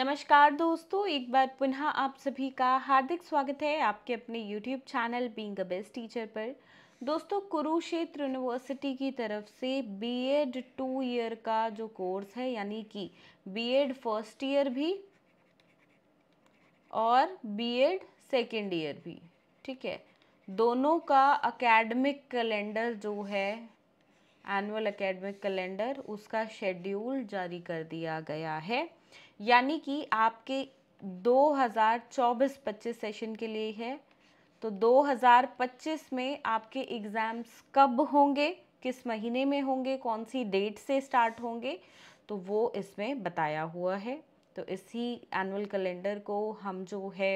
नमस्कार दोस्तों एक बार पुनः आप सभी का हार्दिक स्वागत है आपके अपने YouTube channel being best teacher पर दोस्तों कुरुक्षेत्र यूनिवर्सिटी की तरफ से बीएड टू ईयर का जो कोर्स है यानी कि बीएड फर्स्ट ईयर भी और बीएड सेकेंड ईयर भी ठीक है दोनों का अकेडमिक कैलेंडर जो है एनुअल अकेडमिक कैलेंडर उसका शेड्यूल जारी कर दिया गया है यानी कि आपके 2024-25 सेशन के लिए है तो 2025 में आपके एग्ज़ाम्स कब होंगे किस महीने में होंगे कौन सी डेट से स्टार्ट होंगे तो वो इसमें बताया हुआ है तो इसी एनुअल कैलेंडर को हम जो है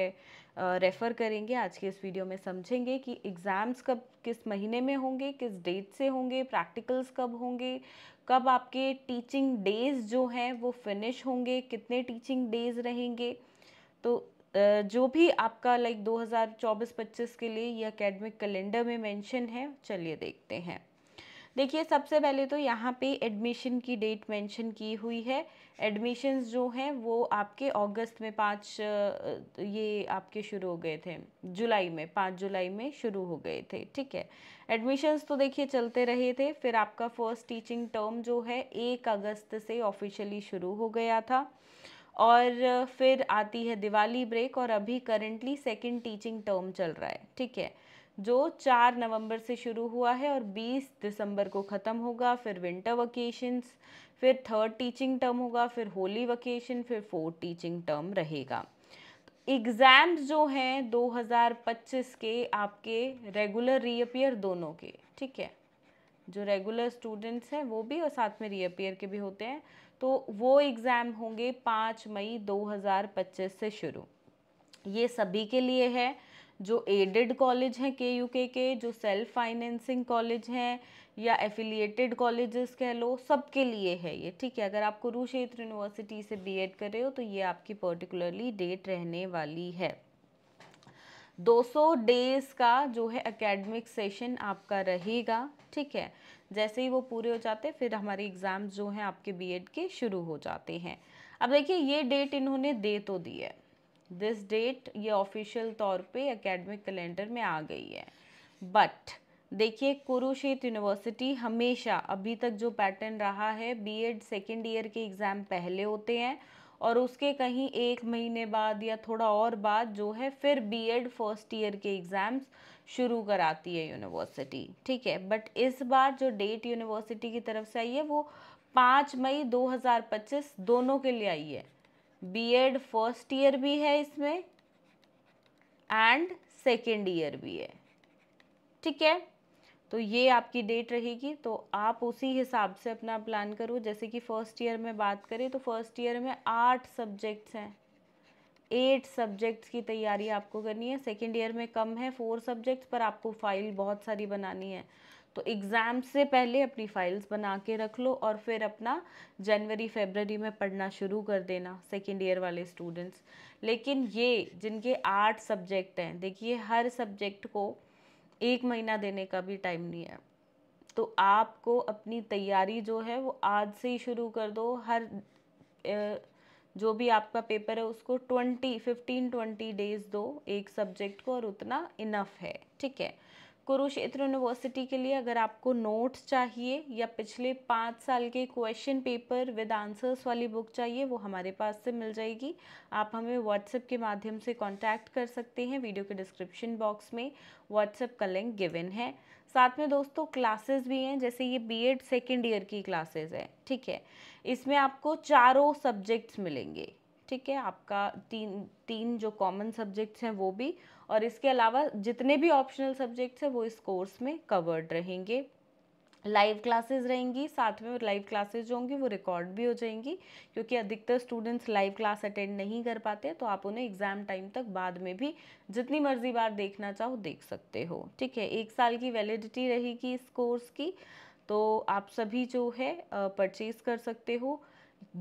रेफ़र करेंगे आज के इस वीडियो में समझेंगे कि एग्ज़ाम्स कब किस महीने में होंगे किस डेट से होंगे प्रैक्टिकल्स कब होंगे कब आपके टीचिंग डेज़ जो हैं वो फिनिश होंगे कितने टीचिंग डेज़ रहेंगे तो जो भी आपका लाइक 2024-25 के लिए ये अकेडमिक कैलेंडर में मेंशन है चलिए देखते हैं देखिए सबसे पहले तो यहाँ पे एडमिशन की डेट मेंशन की हुई है एडमिशन्स जो हैं वो आपके अगस्त में पाँच ये आपके शुरू हो गए थे जुलाई में पाँच जुलाई में शुरू हो गए थे ठीक है एडमिशन्स तो देखिए चलते रहे थे फिर आपका फर्स्ट टीचिंग टर्म जो है एक अगस्त से ऑफिशियली शुरू हो गया था और फिर आती है दिवाली ब्रेक और अभी करेंटली सेकेंड टीचिंग टर्म चल रहा है ठीक है जो 4 नवंबर से शुरू हुआ है और 20 दिसंबर को ख़त्म होगा फिर विंटर वकेशंस फिर थर्ड टीचिंग टर्म होगा फिर होली वकेशन फिर फोर्थ टीचिंग टर्म रहेगा एग्ज़ाम्स जो हैं 2025 के आपके रेगुलर रीअपियर दोनों के ठीक है जो रेगुलर स्टूडेंट्स हैं वो भी और साथ में रीअपियर के भी होते हैं तो वो एग्ज़ाम होंगे पाँच मई 2025 से शुरू ये सभी के लिए है जो एडेड कॉलेज हैं के यू के के जो सेल्फ फाइनेंसिंग कॉलेज हैं या एफिलिएटेड कॉलेजेस कह लो सबके लिए है ये ठीक है अगर आप कुरुक्षेत्र यूनिवर्सिटी से बीएड कर रहे हो तो ये आपकी पर्टिकुलरली डेट रहने वाली है 200 डेज का जो है एकेडमिक सेशन आपका रहेगा ठीक है जैसे ही वो पूरे हो जाते फिर हमारे एग्ज़ाम जो हैं आपके बीएड के शुरू हो जाते हैं अब देखिए ये डेट इन्होंने दे तो दी है दिस डेट ये ऑफिशियल तौर पे एकेडमिक कैलेंडर में आ गई है बट देखिए कुरुक्षेत्र यूनिवर्सिटी हमेशा अभी तक जो पैटर्न रहा है बीएड सेकेंड ईयर के एग्ज़ाम पहले होते हैं और उसके कहीं एक महीने बाद या थोड़ा और बाद जो है फिर बीएड फर्स्ट ईयर के एग्ज़ाम्स शुरू कराती है यूनिवर्सिटी ठीक है बट इस बार जो डेट यूनिवर्सिटी की तरफ से आई है वो पाँच मई 2025 दोनों के लिए आई है बीएड फर्स्ट ईयर भी है इसमें एंड सेकेंड ईयर भी है ठीक है तो ये आपकी डेट रहेगी तो आप उसी हिसाब से अपना प्लान करो जैसे कि फ़र्स्ट ईयर में बात करें तो फर्स्ट ईयर में आठ सब्जेक्ट्स हैं एट सब्जेक्ट्स की तैयारी आपको करनी है सेकेंड ईयर में कम है फोर सब्जेक्ट्स पर आपको फाइल बहुत सारी बनानी है तो एग्ज़ाम से पहले अपनी फ़ाइल्स बना के रख लो और फिर अपना जनवरी फेबररी में पढ़ना शुरू कर देना सेकेंड ईयर वाले स्टूडेंट्स लेकिन ये जिनके आठ सब्जेक्ट हैं देखिए हर सब्जेक्ट को एक महीना देने का भी टाइम नहीं है तो आपको अपनी तैयारी जो है वो आज से ही शुरू कर दो हर ए, जो भी आपका पेपर है उसको ट्वेंटी फिफ्टीन ट्वेंटी डेज दो एक सब्जेक्ट को और उतना इनफ है ठीक है कुरुक्षेत्र यूनिवर्सिटी के लिए अगर आपको नोट्स चाहिए या पिछले पाँच साल के क्वेश्चन पेपर विद आंसर्स वाली बुक चाहिए वो हमारे पास से मिल जाएगी आप हमें व्हाट्सएप के माध्यम से कॉन्टैक्ट कर सकते हैं वीडियो के डिस्क्रिप्शन बॉक्स में व्हाट्सएप का लिंक गिवन है साथ में दोस्तों क्लासेस भी हैं जैसे ये एड सेकेंड ईयर की क्लासेज है ठीक है इसमें आपको चारों सब्जेक्ट्स मिलेंगे ठीक है आपका तीन तीन जो कॉमन सब्जेक्ट्स हैं वो भी और इसके अलावा जितने भी ऑप्शनल सब्जेक्ट्स हैं वो इस कोर्स में कवर्ड रहेंगे लाइव क्लासेस रहेंगी साथ में लाइव क्लासेस जो होंगी वो रिकॉर्ड भी हो जाएंगी क्योंकि अधिकतर स्टूडेंट्स लाइव क्लास अटेंड नहीं कर पाते तो आप उन्हें एग्ज़ाम टाइम तक बाद में भी जितनी मर्जी बार देखना चाहो देख सकते हो ठीक है एक साल की वैलिडिटी रहेगी इस कोर्स की तो आप सभी जो है परचेज़ कर सकते हो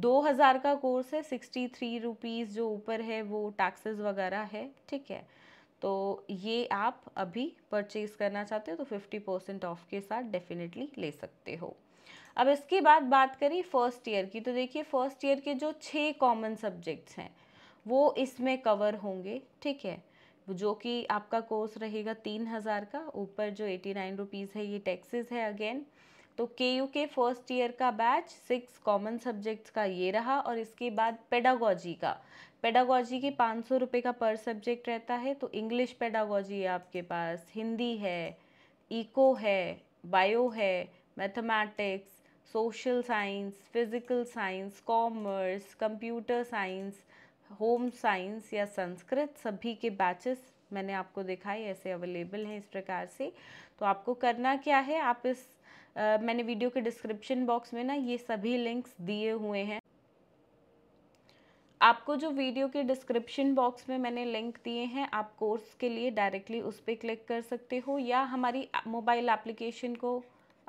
दो हज़ार का कोर्स है सिक्सटी थ्री रुपीज़ जो ऊपर है वो टैक्सेस वगैरह है ठीक है तो ये आप अभी परचेज़ करना चाहते हो तो फिफ्टी परसेंट ऑफ के साथ डेफिनेटली ले सकते हो अब इसके बाद बात करें फर्स्ट ईयर की तो देखिए फर्स्ट ईयर के जो छः कॉमन सब्जेक्ट्स हैं वो इसमें कवर होंगे ठीक है जो कि आपका कोर्स रहेगा तीन हज़ार का ऊपर जो एटी नाइन रुपीज़ है ये टैक्सेस है अगेन तो K U K first year का बैच सिक्स कॉमन सब्जेक्ट्स का ये रहा और इसके बाद पेडागोजी का पेडागोजी के पाँच सौ रुपये का पर सब्जेक्ट रहता है तो इंग्लिश पेडागोजी है आपके पास हिंदी है इको है बायो है mathematics social science physical science commerce computer science home science या संस्कृत सभी के बैचेस मैंने आपको दिखाई ऐसे अवेलेबल हैं इस प्रकार से तो आपको करना क्या है आप इस आ, मैंने वीडियो के डिस्क्रिप्शन बॉक्स में ना ये सभी लिंक्स दिए हुए हैं आपको जो वीडियो के डिस्क्रिप्शन बॉक्स में मैंने लिंक दिए हैं आप कोर्स के लिए डायरेक्टली उस पर क्लिक कर सकते हो या हमारी मोबाइल एप्लीकेशन को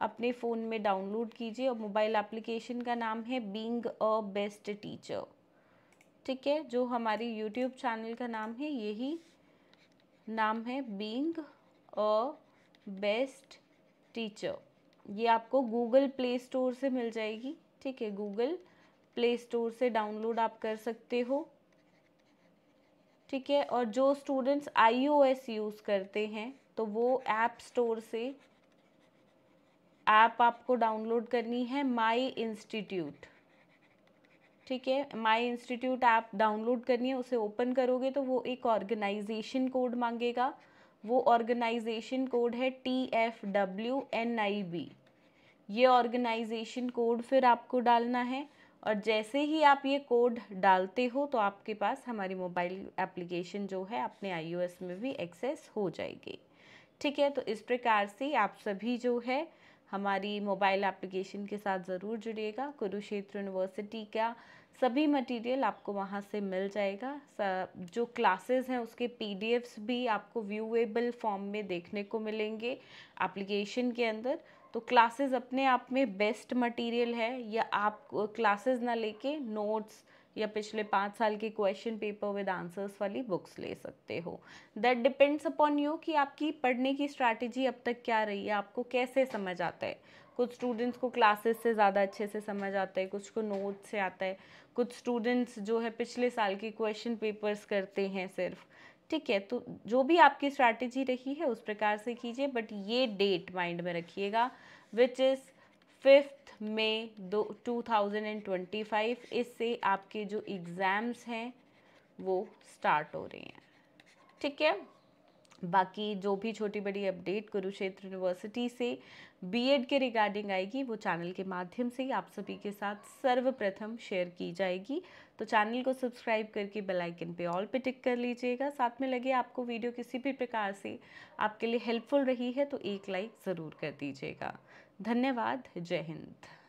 अपने फ़ोन में डाउनलोड कीजिए और मोबाइल एप्लीकेशन का नाम है बींग अ बेस्ट टीचर ठीक है जो हमारी यूट्यूब चैनल का नाम है यही नाम है बींग अ बेस्ट टीचर ये आपको गूगल प्ले स्टोर से मिल जाएगी ठीक है गूगल प्ले स्टोर से डाउनलोड आप कर सकते हो ठीक है और जो स्टूडेंट्स आईओएस यूज़ करते हैं तो वो ऐप स्टोर से ऐप आपको डाउनलोड करनी है माई इंस्टीट्यूट ठीक है माई इंस्टीट्यूट ऐप डाउनलोड करनी है उसे ओपन करोगे तो वो एक ऑर्गेनाइजेशन कोड मांगेगा वो ऑर्गेनाइजेशन कोड है T F W N I B ये ऑर्गेनाइजेशन कोड फिर आपको डालना है और जैसे ही आप ये कोड डालते हो तो आपके पास हमारी मोबाइल एप्लीकेशन जो है अपने आईओएस में भी एक्सेस हो जाएगी ठीक है तो इस प्रकार से आप सभी जो है हमारी मोबाइल एप्लीकेशन के साथ ज़रूर जुड़िएगा कुरुक्षेत्र यूनिवर्सिटी का सभी मटेरियल आपको वहाँ से मिल जाएगा जो क्लासेस हैं उसके पीडीएफ्स भी आपको व्यूएबल फॉर्म में देखने को मिलेंगे एप्लीकेशन के अंदर तो क्लासेस अपने आप में बेस्ट मटेरियल है या आप क्लासेस ना लेके नोट्स या पिछले पाँच साल के क्वेश्चन पेपर विद आंसर्स वाली बुक्स ले सकते हो दैट डिपेंड्स अपॉन यू कि आपकी पढ़ने की स्ट्रैटेजी अब तक क्या रही है आपको कैसे समझ आता है कुछ स्टूडेंट्स को क्लासेस से ज़्यादा अच्छे से समझ आता है कुछ को नोट्स से आता है कुछ स्टूडेंट्स जो है पिछले साल के क्वेश्चन पेपर्स करते हैं सिर्फ ठीक है तो जो भी आपकी स्ट्रैटेजी रही है उस प्रकार से कीजिए बट ये डेट माइंड में रखिएगा विच इज़ फिफ्थ मे दो two thousand and twenty five इससे आपके जो एग्ज़ाम्स हैं वो स्टार्ट हो रहे हैं ठीक है बाकी जो भी छोटी बड़ी अपडेट कुरुक्षेत्र यूनिवर्सिटी से बीएड के रिगार्डिंग आएगी वो चैनल के माध्यम से ही आप सभी के साथ सर्वप्रथम शेयर की जाएगी तो चैनल को सब्सक्राइब करके बेल आइकन पे ऑल पे टिक कर लीजिएगा साथ में लगे आपको वीडियो किसी भी प्रकार से आपके लिए हेल्पफुल रही है तो एक लाइक ज़रूर कर दीजिएगा धन्यवाद जय हिंद